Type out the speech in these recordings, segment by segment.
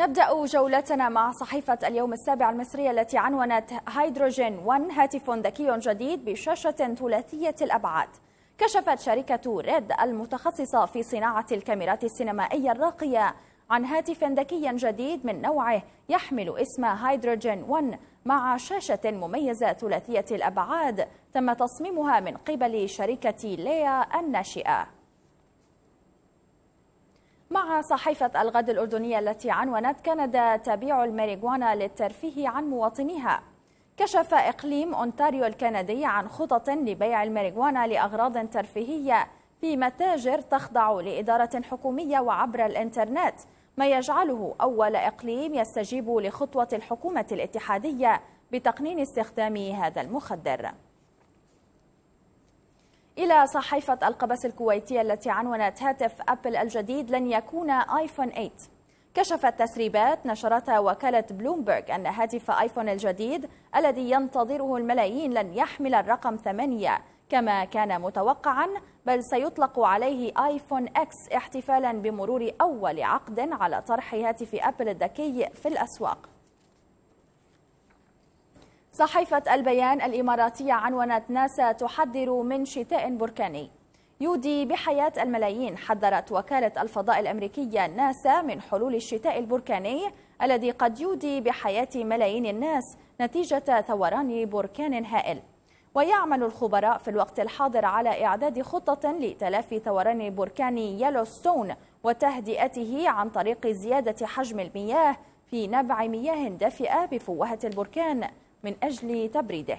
نبدأ جولتنا مع صحيفة اليوم السابع المصرية التي عنونت هيدروجين 1 هاتف ذكي جديد بشاشة ثلاثية الأبعاد كشفت شركة ريد المتخصصة في صناعة الكاميرات السينمائية الراقية عن هاتف ذكي جديد من نوعه يحمل اسم هيدروجين 1 مع شاشة مميزة ثلاثية الأبعاد تم تصميمها من قبل شركة ليا الناشئة مع صحيفة الغد الأردنية التي عنونت كندا تبيع الماريجوانا للترفيه عن مواطنيها كشف إقليم أونتاريو الكندي عن خطط لبيع الماريجوانا لأغراض ترفيهية في متاجر تخضع لإدارة حكومية وعبر الإنترنت ما يجعله أول إقليم يستجيب لخطوة الحكومة الاتحادية بتقنين استخدام هذا المخدر إلى صحيفة القبس الكويتية التي عنونت هاتف أبل الجديد لن يكون آيفون 8 كشفت تسريبات نشرتها وكالة بلومبرج أن هاتف آيفون الجديد الذي ينتظره الملايين لن يحمل الرقم 8 كما كان متوقعا بل سيطلق عليه آيفون إكس احتفالا بمرور أول عقد على طرح هاتف أبل الذكي في الأسواق صحيفة البيان الإماراتية عنونت ناسا تحذر من شتاء بركاني يودي بحياة الملايين حذرت وكالة الفضاء الأمريكية ناسا من حلول الشتاء البركاني الذي قد يودي بحياة ملايين الناس نتيجة ثوران بركان هائل ويعمل الخبراء في الوقت الحاضر على إعداد خطة لتلافي ثوران بركان يلوستون وتهدئته عن طريق زيادة حجم المياه في نبع مياه دافئة بفوهة البركان من أجل تبريده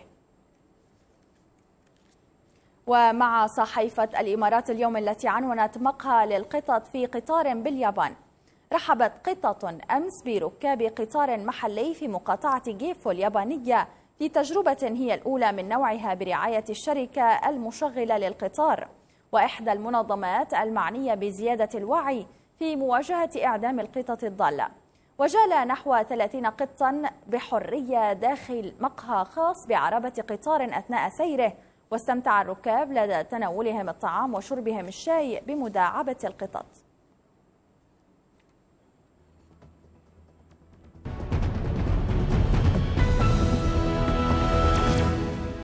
ومع صحيفة الإمارات اليوم التي عنونت مقهى للقطط في قطار باليابان رحبت قطط أمس بركاب قطار محلي في مقاطعة جيفو اليابانية في تجربة هي الأولى من نوعها برعاية الشركة المشغلة للقطار وإحدى المنظمات المعنية بزيادة الوعي في مواجهة إعدام القطط الضالة وجال نحو 30 قطا بحرية داخل مقهى خاص بعربة قطار أثناء سيره واستمتع الركاب لدى تناولهم الطعام وشربهم الشاي بمداعبة القطط